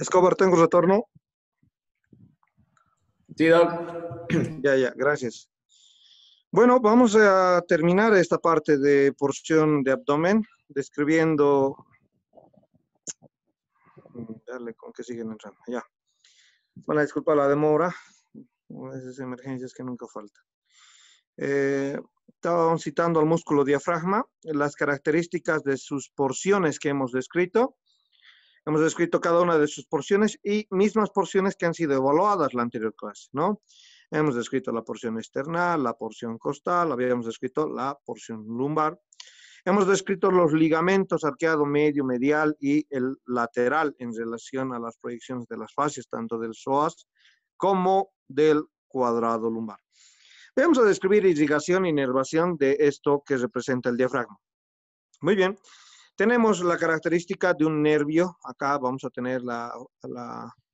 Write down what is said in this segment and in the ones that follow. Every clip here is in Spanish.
Escobar, ¿tengo retorno? Sí, Doc. Ya, ya, gracias. Bueno, vamos a terminar esta parte de porción de abdomen describiendo... Dale, con que siguen entrando, ya. Bueno, disculpa la demora, esas emergencias que nunca faltan. Eh, estaban citando al músculo diafragma, las características de sus porciones que hemos descrito, Hemos descrito cada una de sus porciones y mismas porciones que han sido evaluadas la anterior clase, ¿no? Hemos descrito la porción externa, la porción costal, habíamos descrito la porción lumbar. Hemos descrito los ligamentos arqueado medio, medial y el lateral en relación a las proyecciones de las fases, tanto del psoas como del cuadrado lumbar. Vamos a describir irrigación y e inervación de esto que representa el diafragma. Muy bien. Tenemos la característica de un nervio, acá vamos a tener la,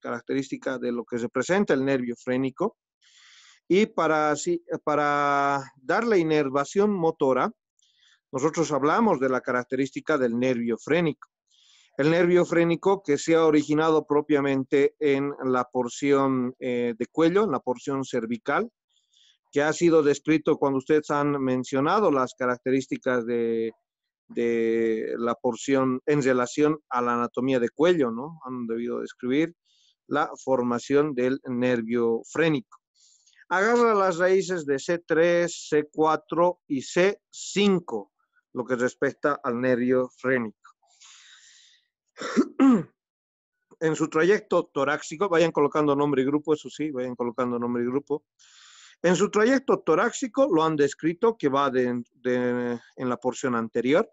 característica de lo que se presenta, el nervio frénico. Y para, para dar la inervación motora, nosotros hablamos de la característica del nervio frénico. El nervio frénico que se ha originado propiamente en la porción eh, de cuello, en la porción cervical, que ha sido descrito cuando ustedes han mencionado las características de de la porción en relación a la anatomía de cuello, ¿no? Han debido describir la formación del nervio frénico. Agarra las raíces de C3, C4 y C5, lo que respecta al nervio frénico. en su trayecto torácico, vayan colocando nombre y grupo, eso sí, vayan colocando nombre y grupo. En su trayecto torácico lo han descrito que va de, en la porción anterior,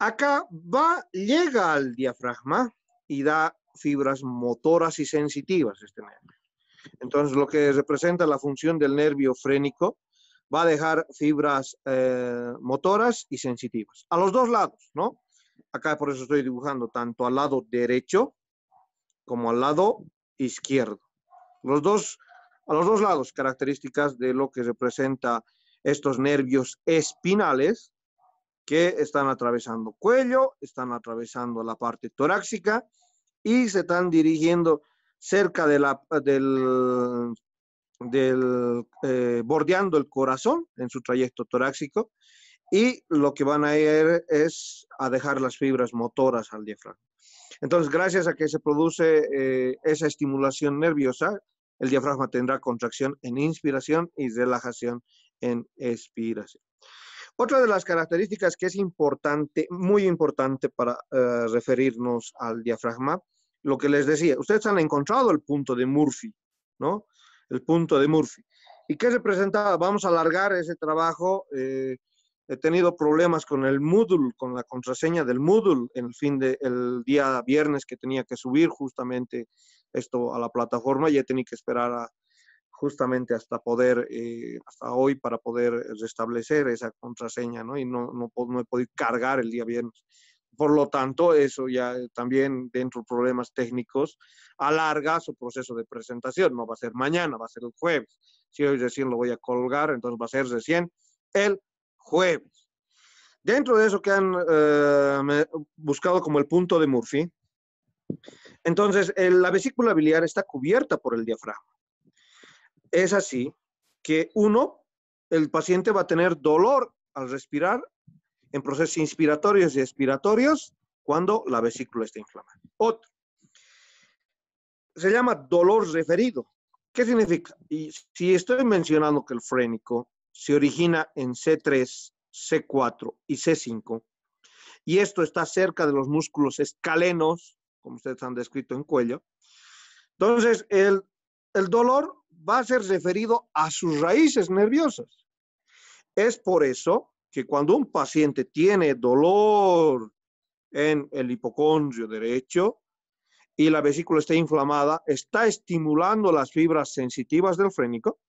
Acá va, llega al diafragma y da fibras motoras y sensitivas este nervio. Entonces, lo que representa la función del nervio frénico va a dejar fibras eh, motoras y sensitivas. A los dos lados, ¿no? Acá por eso estoy dibujando tanto al lado derecho como al lado izquierdo. Los dos, a los dos lados, características de lo que representa estos nervios espinales que están atravesando cuello, están atravesando la parte torácica y se están dirigiendo cerca de la, del, eh, bordeando el corazón en su trayecto torácico y lo que van a ir es a dejar las fibras motoras al diafragma. Entonces, gracias a que se produce eh, esa estimulación nerviosa, el diafragma tendrá contracción en inspiración y relajación en expiración. Otra de las características que es importante, muy importante para eh, referirnos al diafragma, lo que les decía, ustedes han encontrado el punto de Murphy, ¿no? El punto de Murphy. ¿Y qué representaba? Vamos a alargar ese trabajo. Eh, he tenido problemas con el Moodle, con la contraseña del Moodle, en el fin del día viernes que tenía que subir justamente esto a la plataforma y he tenido que esperar a, justamente hasta poder, eh, hasta hoy, para poder restablecer esa contraseña, ¿no? Y no, no, no he podido cargar el día viernes. Por lo tanto, eso ya eh, también dentro de problemas técnicos alarga su proceso de presentación. No va a ser mañana, va a ser el jueves. Si hoy recién lo voy a colgar, entonces va a ser recién el jueves. Dentro de eso que han eh, buscado como el punto de Murphy, entonces la vesícula biliar está cubierta por el diafragma. Es así que uno, el paciente va a tener dolor al respirar en procesos inspiratorios y expiratorios cuando la vesícula está inflamada. Otro, se llama dolor referido. ¿Qué significa? Y si estoy mencionando que el frénico se origina en C3, C4 y C5, y esto está cerca de los músculos escalenos, como ustedes han descrito en cuello, entonces el, el dolor va a ser referido a sus raíces nerviosas. Es por eso que cuando un paciente tiene dolor en el hipocondrio derecho y la vesícula está inflamada, está estimulando las fibras sensitivas del frénico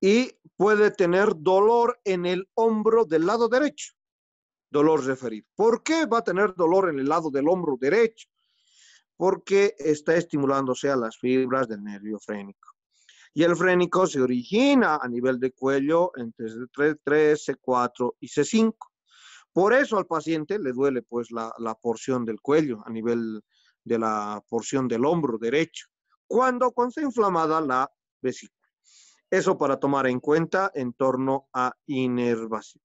y puede tener dolor en el hombro del lado derecho. Dolor referido. ¿Por qué va a tener dolor en el lado del hombro derecho? porque está estimulándose a las fibras del nervio frénico. Y el frénico se origina a nivel de cuello entre C3, C4 y C5. Por eso al paciente le duele pues la, porción del cuello a nivel de la porción del hombro derecho, cuando, cuando está inflamada la vesícula. Eso para tomar en cuenta en torno a inervación.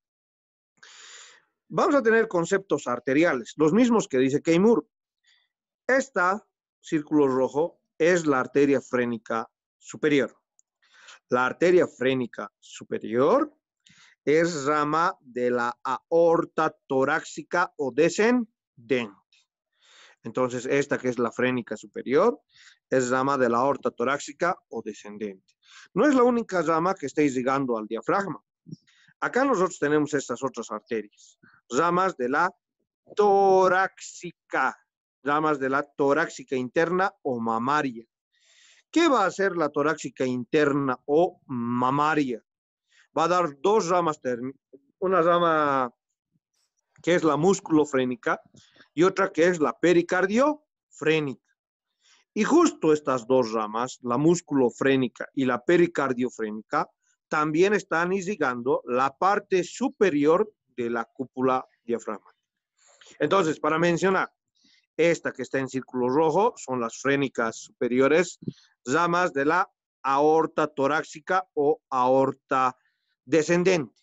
Vamos a tener conceptos arteriales, los mismos que dice Keimur, esta, círculo rojo, es la arteria frénica superior. La arteria frénica superior es rama de la aorta torácica o descendente. Entonces, esta que es la frénica superior es rama de la aorta torácica o descendente. No es la única rama que estáis llegando al diafragma. Acá nosotros tenemos estas otras arterias, ramas de la torácica ramas de la torácica interna o mamaria. ¿Qué va a hacer la torácica interna o mamaria? Va a dar dos ramas, una rama que es la musculofrénica y otra que es la pericardiofrénica. Y justo estas dos ramas, la musculofrénica y la pericardiofrénica, también están irrigando la parte superior de la cúpula diafragmática. Entonces, para mencionar, esta que está en círculo rojo son las frénicas superiores, ramas de la aorta torácica o aorta descendente.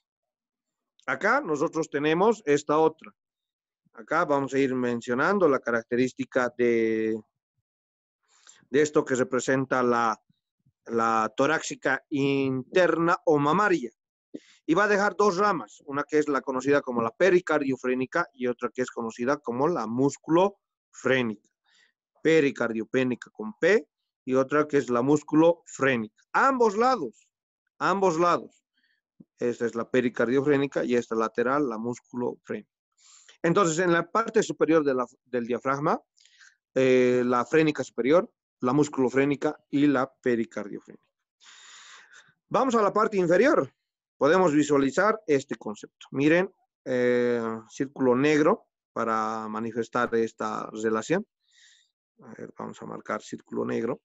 Acá nosotros tenemos esta otra. Acá vamos a ir mencionando la característica de, de esto que representa la, la torácica interna o mamaria. Y va a dejar dos ramas, una que es la conocida como la pericardiofrénica y otra que es conocida como la músculo frénica, pericardiopénica con P y otra que es la musculofrénica. Ambos lados, ambos lados. Esta es la pericardiofrénica y esta lateral, la musculofrénica. Entonces, en la parte superior del diafragma, eh, la frénica superior, la musculofrénica y la pericardiofrénica. Vamos a la parte inferior. Podemos visualizar este concepto. Miren, eh, círculo negro para manifestar esta relación. vamos a marcar círculo negro.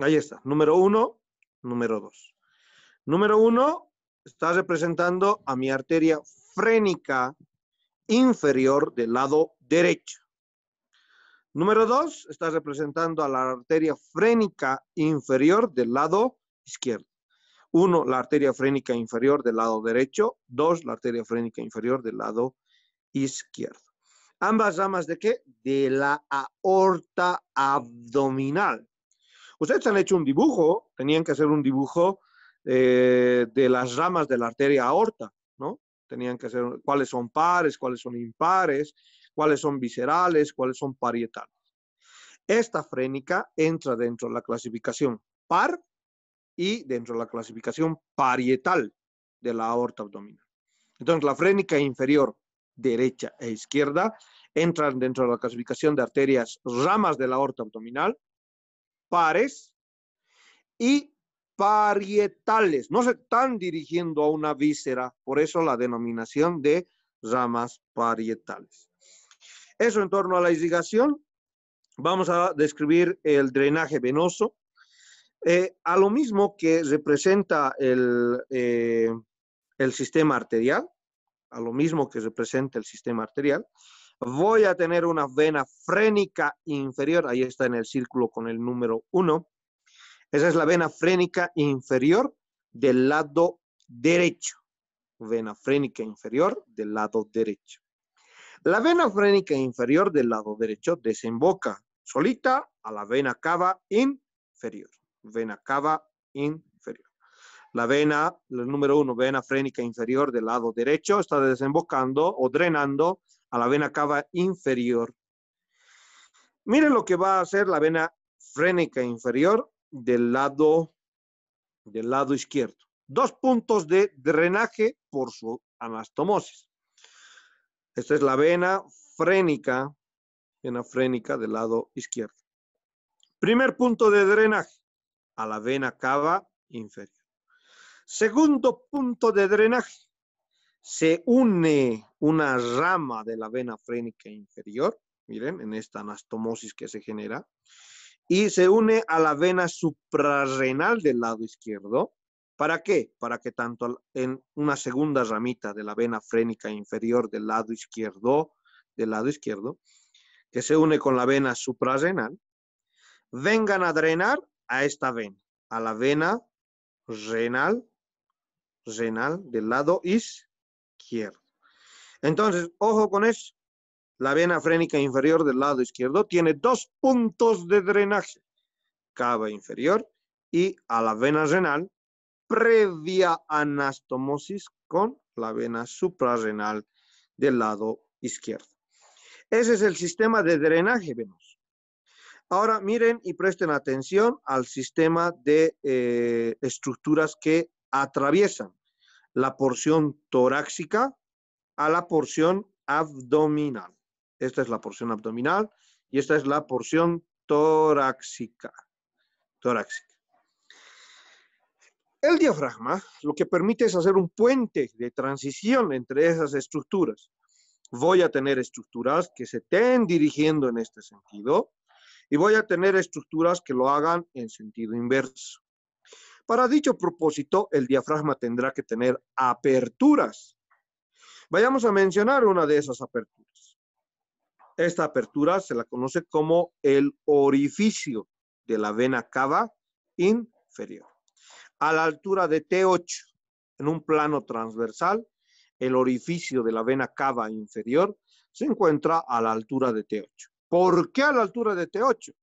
Ahí está, número uno, número dos. Número uno está representando a mi arteria frénica inferior del lado derecho. Número dos está representando a la arteria frénica inferior del lado izquierdo. Uno, la arteria frénica inferior del lado derecho. Dos, la arteria frénica inferior del lado izquierdo. Ambas ramas de qué? De la aorta abdominal. Ustedes han hecho un dibujo, tenían que hacer un dibujo eh, de las ramas de la arteria aorta, ¿no? Tenían que hacer cuáles son pares, cuáles son impares, cuáles son viscerales, cuáles son parietales. Esta frénica entra dentro de la clasificación par y dentro de la clasificación parietal de la aorta abdominal. Entonces, la frénica inferior derecha e izquierda, entran dentro de la clasificación de arterias ramas de la aorta abdominal, pares y parietales. No se están dirigiendo a una víscera, por eso la denominación de ramas parietales. Eso en torno a la irrigación. Vamos a describir el drenaje venoso. Eh, a lo mismo que representa el eh, sistema arterial, a lo mismo que representa el sistema arterial. Voy a tener una vena frénica inferior, ahí está en el círculo con el número 1. Esa es la vena frénica inferior del lado derecho. Vena frénica inferior del lado derecho. La vena frénica inferior del lado derecho desemboca solita a la vena cava inferior. Vena cava inferior la vena, el número uno, vena frénica inferior del lado derecho, está desembocando o drenando a la vena cava inferior. Miren lo que va a hacer la vena frénica inferior del lado, del lado izquierdo. Dos puntos de drenaje por su anastomosis. Esta es la vena frénica, vena frénica del lado izquierdo. Primer punto de drenaje a la vena cava inferior. Segundo punto de drenaje. Se une una rama de la vena frénica inferior, miren, en esta anastomosis que se genera, y se une a la vena suprarrenal del lado izquierdo. ¿Para qué? Para que tanto en una segunda ramita de la vena frénica inferior del lado izquierdo, del lado izquierdo, que se une con la vena suprarrenal, vengan a drenar a esta vena, a la vena renal renal del lado izquierdo. Entonces, ojo con eso. La vena frénica inferior del lado izquierdo tiene dos puntos de drenaje, cava inferior y a la vena renal, previa anastomosis con la vena suprarrenal del lado izquierdo. Ese es el sistema de drenaje venoso. Ahora miren y presten atención al sistema de eh, estructuras que atraviesan la porción torácica a la porción abdominal. Esta es la porción abdominal y esta es la porción torácica. torácica. El diafragma lo que permite es hacer un puente de transición entre esas estructuras. Voy a tener estructuras que se estén dirigiendo en este sentido y voy a tener estructuras que lo hagan en sentido inverso. Para dicho propósito, el diafragma tendrá que tener aperturas. Vayamos a mencionar una de esas aperturas. Esta apertura se la conoce como el orificio de la vena cava inferior. A la altura de T8, en un plano transversal, el orificio de la vena cava inferior se encuentra a la altura de T8. ¿Por qué a la altura de T8?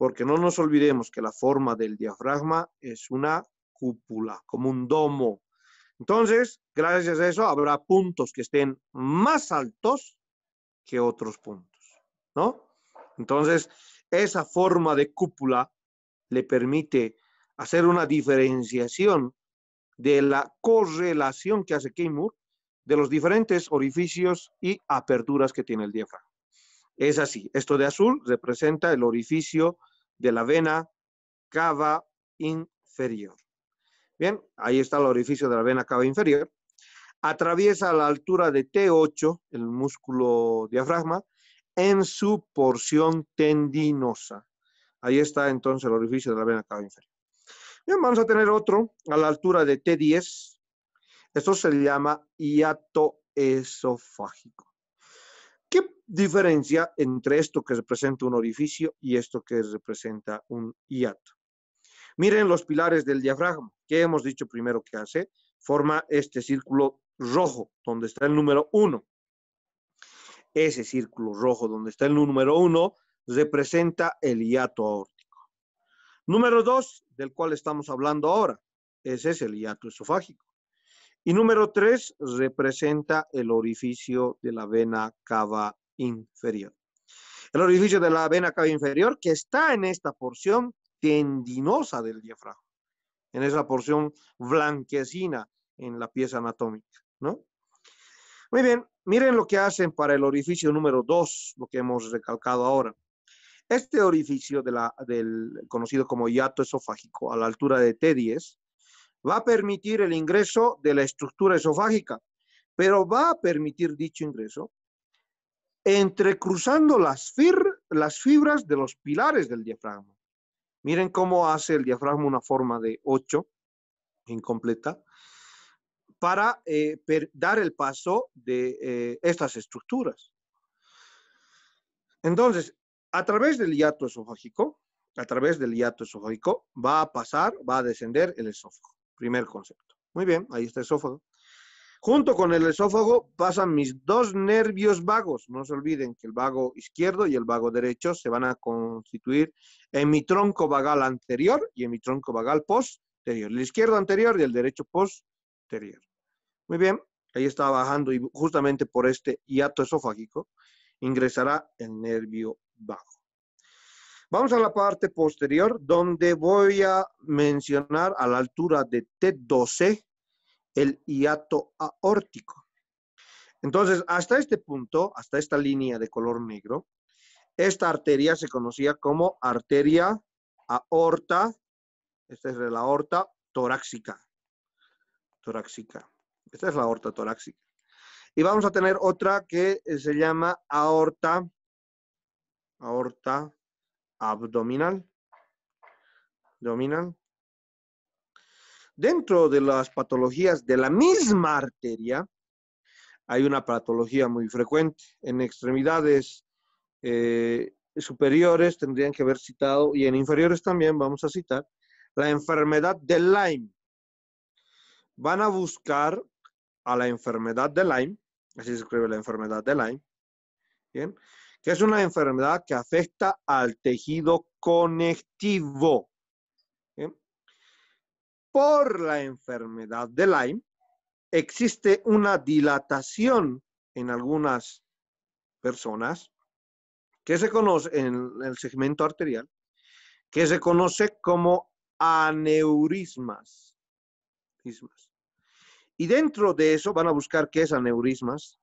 porque no nos olvidemos que la forma del diafragma es una cúpula, como un domo. Entonces, gracias a eso habrá puntos que estén más altos que otros puntos, ¿no? Entonces, esa forma de cúpula le permite hacer una diferenciación de la correlación que hace Keimur de los diferentes orificios y aperturas que tiene el diafragma. Es así, esto de azul representa el orificio de la vena cava inferior. Bien, ahí está el orificio de la vena cava inferior. Atraviesa a la altura de T8, el músculo diafragma, en su porción tendinosa. Ahí está entonces el orificio de la vena cava inferior. Bien, vamos a tener otro a la altura de T10. Esto se llama hiato esofágico diferencia entre esto que representa un orificio y esto que representa un hiato. Miren los pilares del diafragma. ¿Qué hemos dicho primero que hace? Forma este círculo rojo donde está el número 1. Ese círculo rojo donde está el número 1 representa el hiato aórtico. Número 2, del cual estamos hablando ahora, ese es el hiato esofágico. Y número 3 representa el orificio de la vena cava inferior. El orificio de la vena cava inferior que está en esta porción tendinosa del diafragma, en esa porción blanquecina en la pieza anatómica, ¿no? Muy bien, miren lo que hacen para el orificio número 2, lo que hemos recalcado ahora. Este orificio de la, del conocido como hiato esofágico a la altura de T10 va a permitir el ingreso de la estructura esofágica, pero va a permitir dicho ingreso entrecruzando las, las fibras de los pilares del diafragma. Miren cómo hace el diafragma una forma de 8 incompleta para eh, dar el paso de eh, estas estructuras. Entonces, a través del hiato esofágico, a través del hiato esofágico, va a pasar, va a descender el esófago. Primer concepto. Muy bien, ahí está el esófago. Junto con el esófago pasan mis dos nervios vagos. No se olviden que el vago izquierdo y el vago derecho se van a constituir en mi tronco vagal anterior y en mi tronco vagal posterior. El izquierdo anterior y el derecho posterior. Muy bien, ahí está bajando y justamente por este hiato esofágico ingresará el nervio vago. Vamos a la parte posterior donde voy a mencionar a la altura de T12 el hiato aórtico. Entonces, hasta este punto, hasta esta línea de color negro, esta arteria se conocía como arteria aorta, esta es la aorta torácica, torácica. Esta es la aorta torácica. Y vamos a tener otra que se llama aorta, aorta abdominal, abdominal dentro de las patologías de la misma arteria, hay una patología muy frecuente. En extremidades eh, superiores tendrían que haber citado, y en inferiores también vamos a citar, la enfermedad de Lyme. Van a buscar a la enfermedad de Lyme, así se escribe la enfermedad de Lyme, ¿bien? que es una enfermedad que afecta al tejido conectivo por la enfermedad de Lyme, existe una dilatación en algunas personas que se conoce en el segmento arterial, que se conoce como aneurismas. Y dentro de eso van a buscar qué es aneurismas.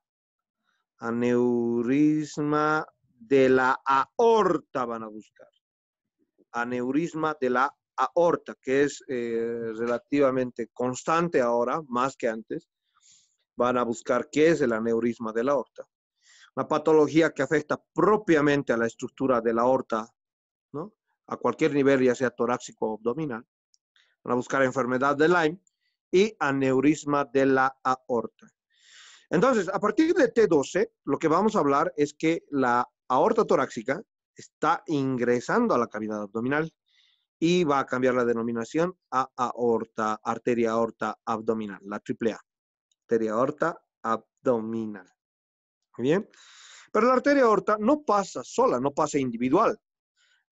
Aneurisma de la aorta van a buscar. Aneurisma de la aorta, que es eh, relativamente constante ahora, más que antes, van a buscar qué es el aneurisma de la aorta. La patología que afecta propiamente a la estructura de la aorta, ¿no? a cualquier nivel, ya sea torácico o abdominal. Van a buscar enfermedad de Lyme y aneurisma de la aorta. Entonces, a partir de T12, lo que vamos a hablar es que la aorta torácica está ingresando a la cavidad abdominal y va a cambiar la denominación a aorta, arteria aorta abdominal, la triple A, arteria aorta abdominal. bien. Pero la arteria aorta no pasa sola, no pasa individual.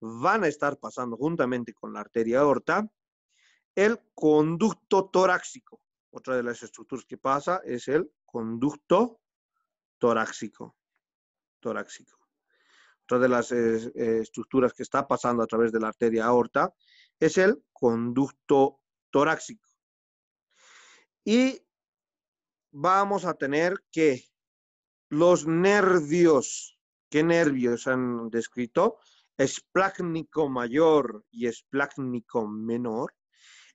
Van a estar pasando juntamente con la arteria aorta el conducto torácico. Otra de las estructuras que pasa es el conducto torácico. Torácico otra de las estructuras que está pasando a través de la arteria aorta, es el conducto torácico. Y vamos a tener que los nervios, ¿qué nervios han descrito? Esplácnico mayor y esplácnico menor,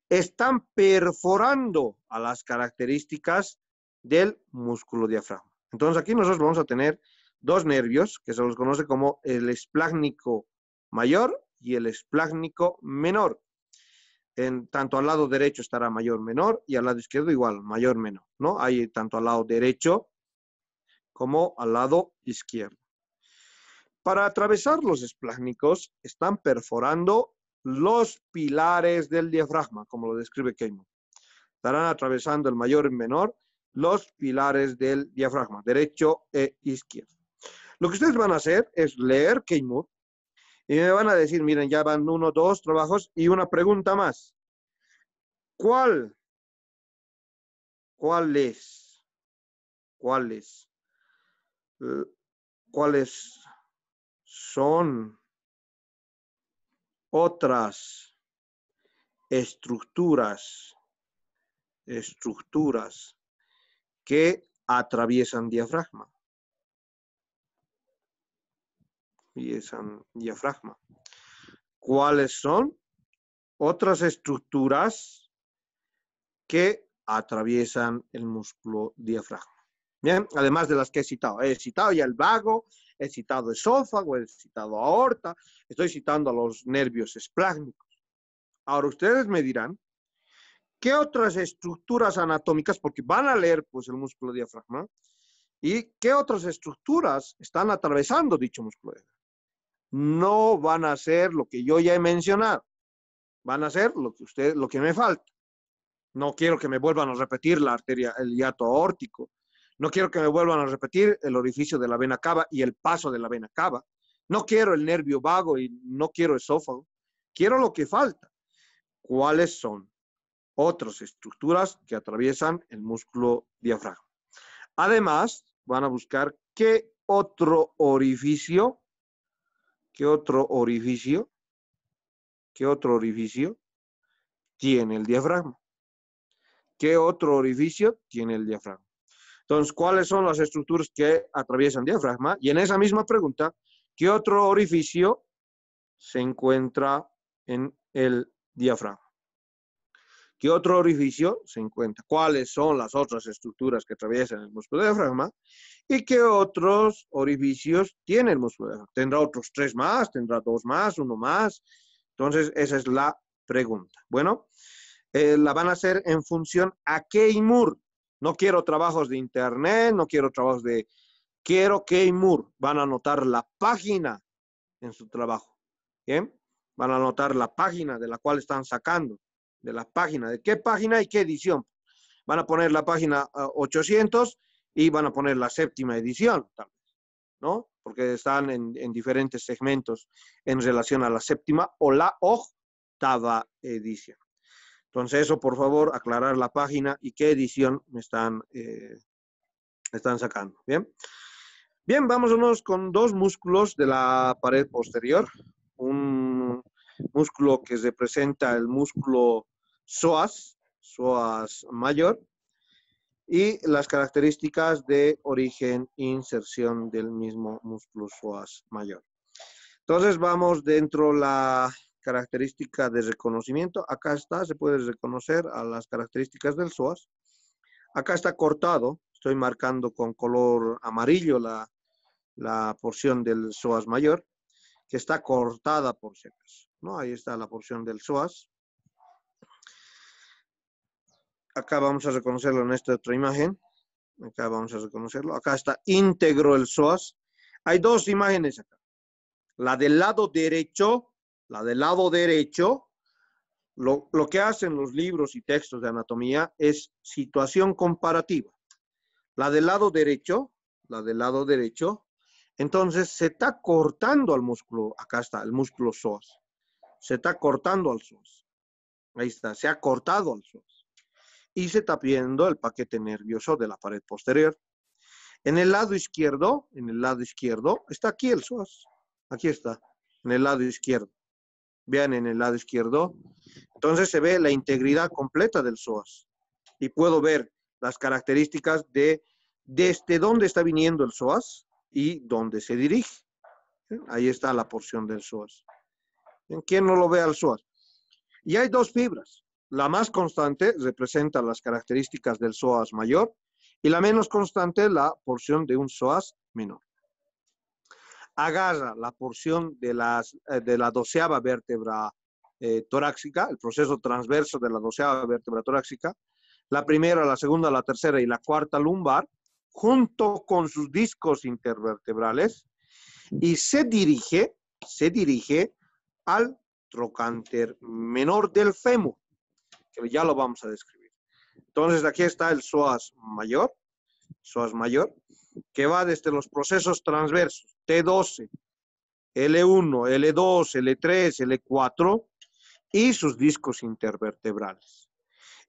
están perforando a las características del músculo diafragma. Entonces aquí nosotros vamos a tener dos nervios que se los conoce como el esplácnico mayor y el esplácnico menor. En, tanto al lado derecho estará mayor menor y al lado izquierdo igual, mayor menor, ¿no? Hay tanto al lado derecho como al lado izquierdo. Para atravesar los esplácnicos están perforando los pilares del diafragma, como lo describe Keimo. Estarán atravesando el mayor y menor los pilares del diafragma, derecho e izquierdo. Lo que ustedes van a hacer es leer Keimur y me van a decir, miren, ya van uno, dos trabajos y una pregunta más. ¿Cuál? ¿Cuál es? ¿Cuál ¿Cuáles son otras estructuras, estructuras que atraviesan diafragma? y ese diafragma. ¿Cuáles son? Otras estructuras que atraviesan el músculo diafragma. Bien, además de las que he citado. He citado ya el vago, he citado esófago, he citado aorta, estoy citando a los nervios esplácnicos. Ahora ustedes me dirán, ¿qué otras estructuras anatómicas, porque van a leer pues el músculo diafragma, y qué otras estructuras están atravesando dicho músculo no van a hacer lo que yo ya he mencionado. Van a ser lo que usted, lo que me falta. No quiero que me vuelvan a repetir la arteria, el hiato aórtico. No quiero que me vuelvan a repetir el orificio de la vena cava y el paso de la vena cava. No quiero el nervio vago y no quiero esófago. Quiero lo que falta. ¿Cuáles son? Otras estructuras que atraviesan el músculo diafragma. Además, van a buscar qué otro orificio ¿Qué otro orificio? ¿Qué otro orificio tiene el diafragma? ¿Qué otro orificio tiene el diafragma? Entonces, ¿cuáles son las estructuras que atraviesan el diafragma? Y en esa misma pregunta, ¿qué otro orificio se encuentra en el diafragma? ¿Qué otro orificio se encuentra? ¿Cuáles son las otras estructuras que atraviesan el músculo diafragma? ¿Y qué otros orificios tiene el músculo ¿Tendrá otros tres más? ¿Tendrá dos más? ¿Uno más? Entonces, esa es la pregunta. Bueno, eh, la van a hacer en función a Keymur. No quiero trabajos de internet, no quiero trabajos de... Quiero Keymur. Van a anotar la página en su trabajo. ¿Bien? Van a anotar la página de la cual están sacando de la página, de qué página y qué edición. Van a poner la página 800 ah, y van a poner la séptima edición, ¿no? Porque están en, diferentes segmentos en relación a la séptima o la octava edición. Entonces, eso, por favor, aclarar la página y qué edición me están, eh, están sacando, ¿bien? Bien, vámonos con dos músculos de la pared posterior. Un músculo que representa el músculo psoas, psoas mayor, y las características de origen e inserción del mismo músculo psoas mayor. Entonces vamos dentro la característica de reconocimiento. Acá está, se puede reconocer a las características del psoas. Acá está cortado, estoy marcando con color amarillo la, porción del psoas mayor, que está cortada por secas. ¿no? Ahí está la porción del psoas acá vamos a reconocerlo en esta otra imagen. Acá vamos a reconocerlo. Acá está íntegro el psoas. Hay dos imágenes acá. La del lado derecho, la del lado derecho, lo, que hacen los libros y textos de anatomía es situación comparativa. La del lado derecho, la del lado derecho, entonces se está cortando al músculo, acá está, el músculo psoas. Se está cortando al psoas. Ahí está, se ha cortado al psoas y se tapiendo el paquete nervioso de la pared posterior. En el lado izquierdo, en el lado izquierdo, está aquí el psoas. Aquí está, en el lado izquierdo. Vean en el lado izquierdo. Entonces se ve la integridad completa del psoas. Y puedo ver las características de desde dónde está viniendo el psoas y dónde se dirige. Ahí está la porción del psoas. ¿En quién no lo ve al psoas? Y hay dos fibras. La más constante representa las características del psoas mayor y la menos constante la porción de un psoas menor. Agarra la porción de, eh, de la doceava vértebra eh, torácica, el proceso transverso de la doceava vértebra torácica, la primera, la segunda, la tercera y la cuarta lumbar, junto con sus discos intervertebrales, y se dirige, se dirige al trocánter menor del fémur que ya lo vamos a describir. Entonces, aquí está el SOAS mayor, SOAS mayor, que va desde los procesos transversos, T12, L1, L2, L3, L4 y sus discos intervertebrales.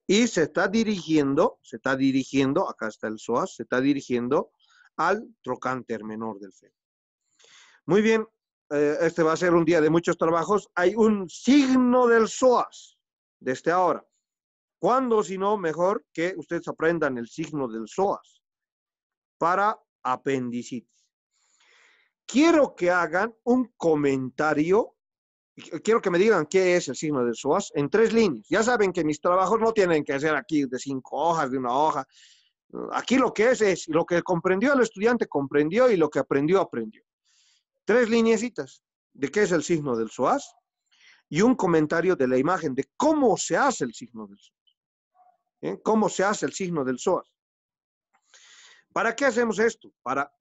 Y se está dirigiendo, se está dirigiendo, acá está el psoas, se está dirigiendo al trocánter menor del fémur. Muy bien, eh, este va a ser un día de muchos trabajos. Hay un signo del SOAS desde ahora. ¿Cuándo, si no, mejor que ustedes aprendan el signo del psoas para apendicitis? Quiero que hagan un comentario, quiero que me digan qué es el signo del psoas en tres líneas. Ya saben que mis trabajos no tienen que ser aquí de cinco hojas, de una hoja. Aquí lo que es es lo que comprendió el estudiante, comprendió y lo que aprendió, aprendió. Tres lineecitas de qué es el signo del psoas y un comentario de la imagen de cómo se hace el signo del psoas. ¿eh? ¿Cómo se hace el signo del psoas? ¿Para qué hacemos esto? Para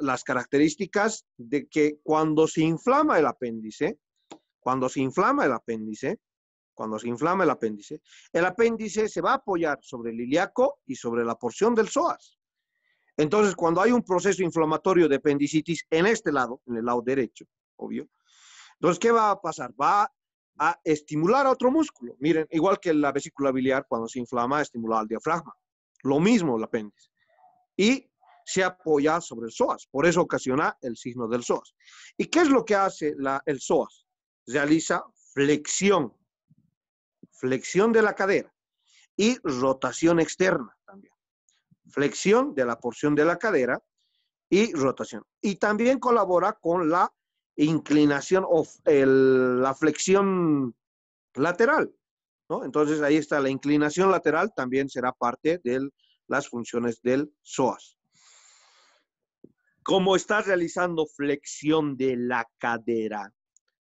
las características de que cuando se inflama el apéndice, cuando se inflama el apéndice, cuando se inflama el apéndice, el apéndice se va a apoyar sobre el ilíaco y sobre la porción del psoas. Entonces, cuando hay un proceso inflamatorio de apendicitis en este lado, en el lado derecho, obvio, entonces, ¿qué va a pasar? Va a a estimular a otro músculo. Miren, igual que la vesícula biliar cuando se inflama, estimula al diafragma. Lo mismo el apéndice. Y se apoya sobre el psoas, por eso ocasiona el signo del psoas. ¿Y qué es lo que hace el psoas? Realiza flexión, flexión de la cadera y rotación externa también. Flexión de la porción de la cadera y rotación. Y también colabora con la inclinación o la flexión lateral. ¿no? Entonces ahí está, la inclinación lateral también será parte de las funciones del psoas. Como está realizando flexión de la cadera,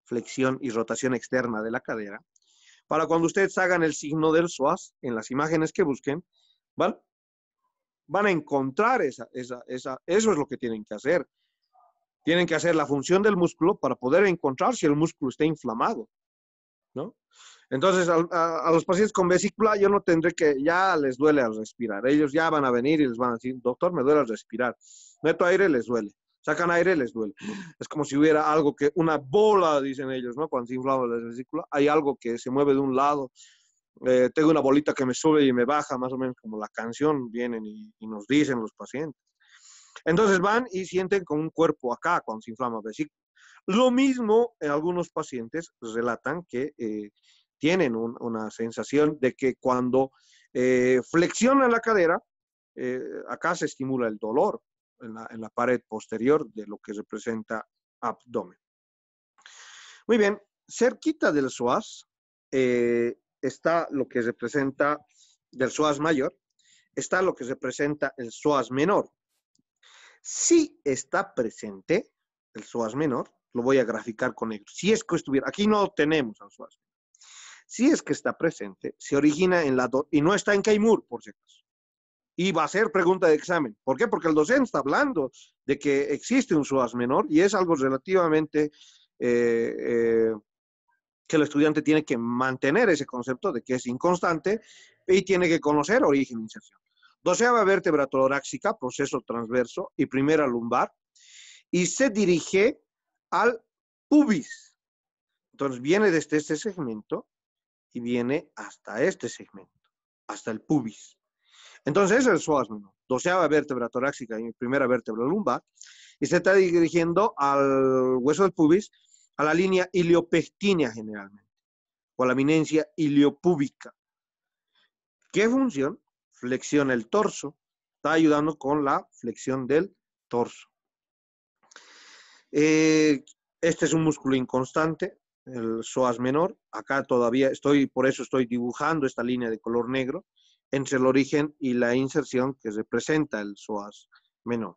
flexión y rotación externa de la cadera, para cuando ustedes hagan el signo del psoas en las imágenes que busquen, van a encontrar esa, esa, esa, eso es lo que tienen que hacer. Tienen que hacer la función del músculo para poder encontrar si el músculo está inflamado, ¿no? Entonces, a, los pacientes con vesícula, yo no tendré que, ya les duele al respirar. Ellos ya van a venir y les van a decir, doctor, me duele al respirar. Meto aire, les duele. Sacan aire, les duele. Es como si hubiera algo que, una bola, dicen ellos, ¿no? Cuando se inflama la vesícula, hay algo que se mueve de un lado. Eh, tengo una bolita que me sube y me baja, más o menos como la canción, vienen y nos dicen los pacientes. Entonces van y sienten con un cuerpo acá cuando se inflama vesícula. Lo mismo, eh, algunos pacientes relatan que eh, tienen una sensación de que cuando flexiona eh, flexionan la cadera, acá se estimula el dolor en la, pared posterior de lo que representa abdomen. Muy bien, cerquita del psoas está lo que representa del psoas mayor, está lo que representa el psoas menor. Si está presente el SOAS menor, lo voy a graficar con negro. Si es que estuviera, aquí no tenemos al SOAS menor. Si es que está presente, se origina en la... y no está en Kaimur por cierto. Y va a ser pregunta de examen. ¿Por qué? Porque el docente está hablando de que existe un SOAS menor y es algo relativamente... Eh, eh, que el estudiante tiene que mantener ese concepto de que es inconstante y tiene que conocer origen e inserción. Doseaba vértebra torácica, proceso transverso, y primera lumbar, y se dirige al pubis. Entonces viene desde este segmento y viene hasta este segmento, hasta el pubis. Entonces es el psoas Doseaba vértebra torácica y primera vértebra lumbar, y se está dirigiendo al hueso del pubis, a la línea iliopectínea generalmente, o la eminencia iliopúbica. ¿Qué función? flexiona el torso, está ayudando con la flexión del torso. Eh, este es un músculo inconstante, el psoas menor. Acá todavía estoy, por eso estoy dibujando esta línea de color negro entre el origen y la inserción que representa el psoas menor.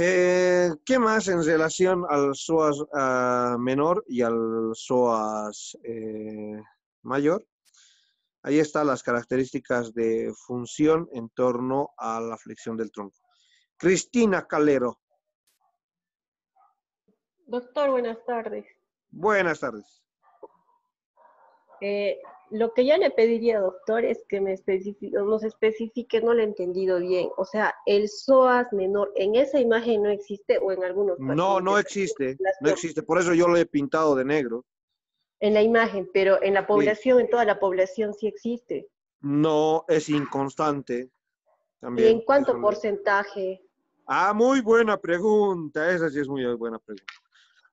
Eh, ¿Qué más en relación al psoas ah, menor y al psoas eh, mayor? Ahí están las características de función en torno a la flexión del tronco. Cristina Calero. Doctor, buenas tardes. Buenas tardes. Eh, lo que yo le pediría, doctor, es que me especifique, nos especifique, no lo he entendido bien. O sea, el psoas menor, ¿en esa imagen no existe o en algunos? No, no existe, no existe. Por eso yo lo he pintado de negro en la imagen, pero en la población, en toda la población sí existe. No, es inconstante. ¿Y en cuánto porcentaje? Ah, muy buena pregunta, esa sí es muy buena pregunta.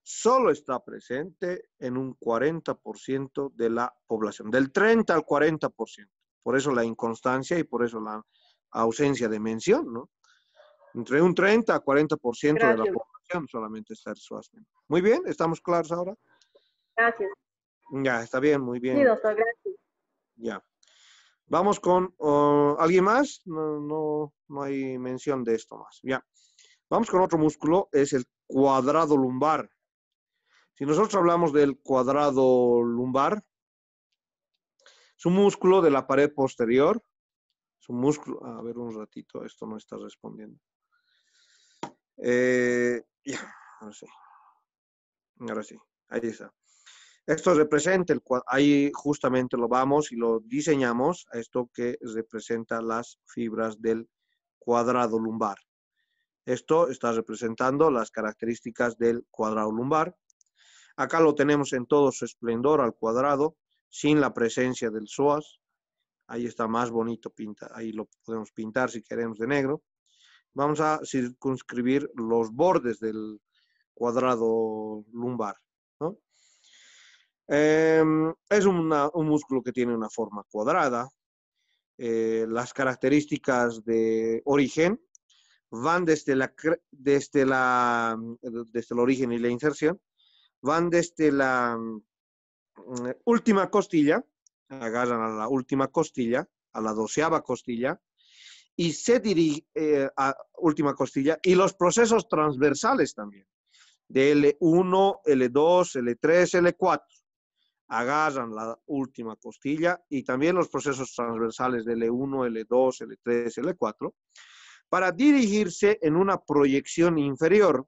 Solo está presente en un 40% de la población, del 30 al 40%. Por eso la inconstancia y por eso la ausencia de mención, ¿no? Entre un 30 a 40% de la población solamente está el Muy bien, ¿estamos claros ahora? Gracias. Ya, está bien, muy bien. Sí, doctor, gracias. Ya. Vamos con alguien más. No, no, hay mención de esto más. Ya. Vamos con otro músculo, es el cuadrado lumbar. Si nosotros hablamos del cuadrado lumbar, es un músculo de la pared posterior. Es un músculo. A ver un ratito, esto no está respondiendo. Eh, ya, ahora sí. Ahora sí, ahí está. Esto representa, el, ahí justamente lo vamos y lo diseñamos, esto que representa las fibras del cuadrado lumbar. Esto está representando las características del cuadrado lumbar. Acá lo tenemos en todo su esplendor al cuadrado, sin la presencia del psoas. Ahí está más bonito, pinta, ahí lo podemos pintar si queremos de negro. Vamos a circunscribir los bordes del cuadrado lumbar. ¿no? Em, es un músculo que tiene una forma cuadrada. Eh, las características de origen van desde, la, desde, la, mm, eh, desde el origen y la inserción, van desde la mm, eh, última costilla, agarran a la última costilla, a la doceava costilla, y se dirige a última costilla, y los procesos transversales también, de L1, L2, L3, L4 agarran la última costilla y también los procesos transversales de L1, L2, L3, L4, para dirigirse en una proyección inferior,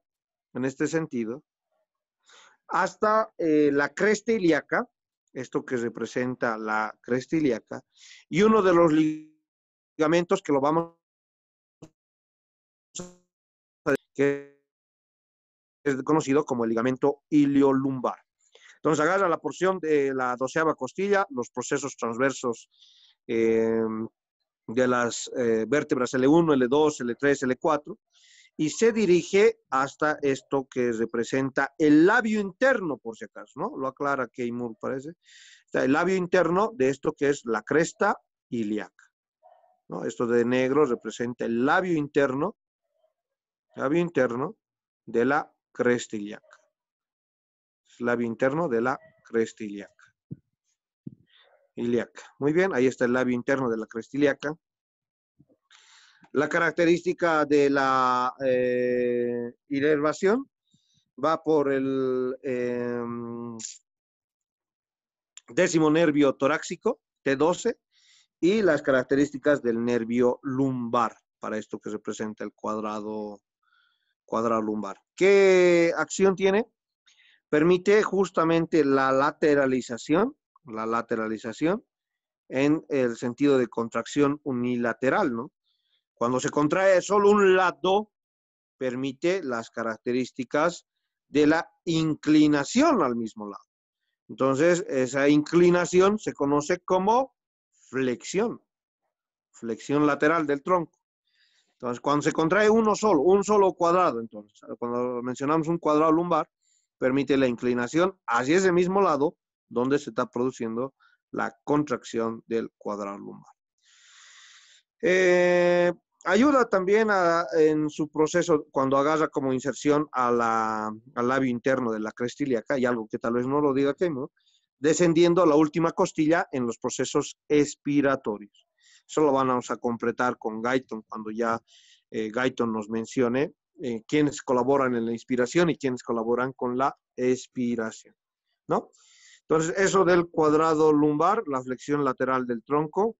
en este sentido, hasta eh, la cresta ilíaca, esto que representa la cresta ilíaca, y uno de los ligamentos que lo vamos a que es conocido como el ligamento iliolumbar. Entonces agarra la porción de la doceava costilla, los procesos transversos em, de las eh, vértebras L1, L2, L3, L4, y se dirige hasta esto que representa el labio interno, por si acaso, ¿no? Lo aclara Keimur, parece. el labio interno de esto que es la cresta ilíaca. Esto de negro representa el labio interno, labio interno de la cresta ilíaca labio interno de la cresta ilíaca. Muy bien, ahí está el labio interno de la cresta La característica de la eh, inervación va por el em, décimo nervio torácico, T12, y las características del nervio lumbar, para esto que representa el cuadrado, cuadrado lumbar. ¿Qué acción tiene? Permite justamente la lateralización, la lateralización en el sentido de contracción unilateral, ¿no? Cuando se contrae solo un lado, permite las características de la inclinación al mismo lado. Entonces, esa inclinación se conoce como flexión, flexión lateral del tronco. Entonces, cuando se contrae uno solo, un solo cuadrado, entonces, cuando mencionamos un cuadrado lumbar, permite la inclinación hacia ese mismo lado donde se está produciendo la contracción del cuadral lumbar. Eh, ayuda también en su proceso cuando agarra como inserción al labio interno de la cresta ilíaca, y algo que tal vez no lo diga que ¿no? descendiendo a la última costilla en los procesos expiratorios. Eso lo vamos a completar con Guyton cuando ya eh, nos mencione eh, quienes colaboran en la inspiración y quienes colaboran con la expiración, ¿no? Entonces, eso del cuadrado lumbar, la flexión lateral del tronco,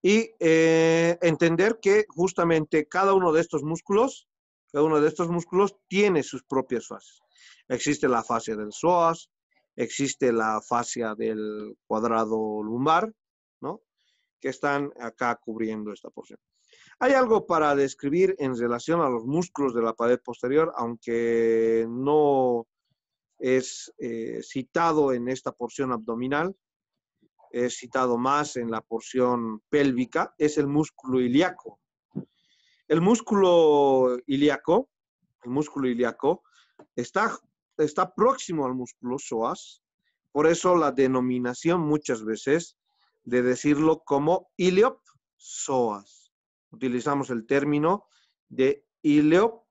y eh, entender que justamente cada uno de estos músculos, cada uno de estos músculos tiene sus propias fases. Existe la fase del psoas, existe la fase del cuadrado lumbar, ¿no? Que están acá cubriendo esta porción. Hay algo para describir en relación a los músculos de la pared posterior, aunque no es eh, citado en esta porción abdominal, es citado más en la porción pélvica, es el músculo ilíaco. El músculo ilíaco, el músculo ilíaco está, está próximo al músculo psoas, por eso la denominación muchas veces de decirlo como iliopsoas utilizamos el término de ileop,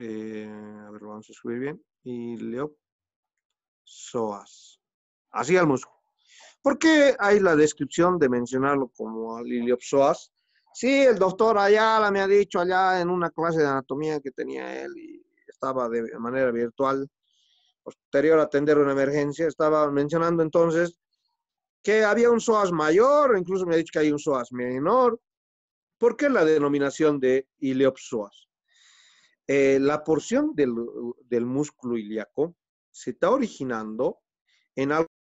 eh, a ver, lo vamos a subir bien, ileopsoas, así al músculo. ¿Por qué hay la descripción de mencionarlo como al iliopsoas? Sí, el doctor Ayala me ha dicho allá en una clase de anatomía que tenía él y estaba de manera virtual, posterior a atender una emergencia, estaba mencionando entonces que había un psoas mayor, incluso me ha dicho que hay un psoas menor, ¿Por qué la denominación de iliopsoas? Eh, la porción del, del músculo ilíaco se está originando en algo